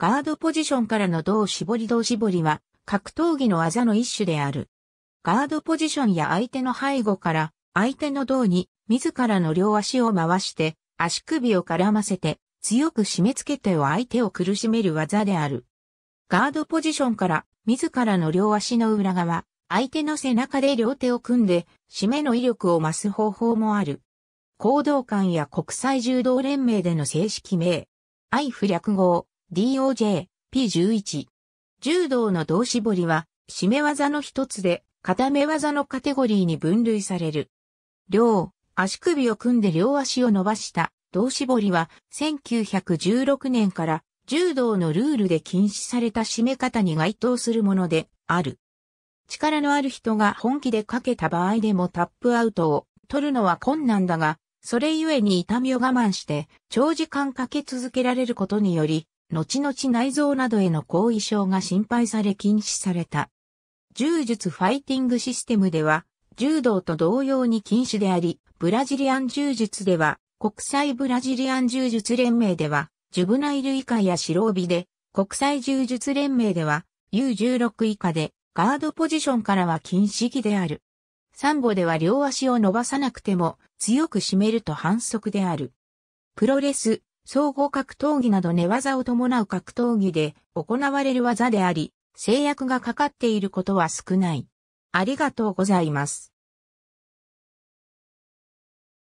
ガードポジションからの胴絞り胴絞りは格闘技の技の一種である。ガードポジションや相手の背後から相手の胴に自らの両足を回して足首を絡ませて強く締め付けてを相手を苦しめる技である。ガードポジションから自らの両足の裏側、相手の背中で両手を組んで締めの威力を増す方法もある。行動館や国際柔道連盟での正式名。愛不略語 DOJ、P11。柔道の胴絞りは、締め技の一つで、固め技のカテゴリーに分類される。両、足首を組んで両足を伸ばした胴絞りは、1916年から柔道のルールで禁止された締め方に該当するものである。力のある人が本気でかけた場合でもタップアウトを取るのは困難だが、それゆえに痛みを我慢して長時間かけ続けられることにより、後々内臓などへの後遺症が心配され禁止された。柔術ファイティングシステムでは、柔道と同様に禁止であり、ブラジリアン柔術では、国際ブラジリアン柔術連盟では、ジュブナイル以下や白帯で、国際柔術連盟では、U16 以下で、ガードポジションからは禁止義である。サンボでは両足を伸ばさなくても、強く締めると反則である。プロレス、総合格闘技など寝技を伴う格闘技で行われる技であり、制約がかかっていることは少ない。ありがとうございます。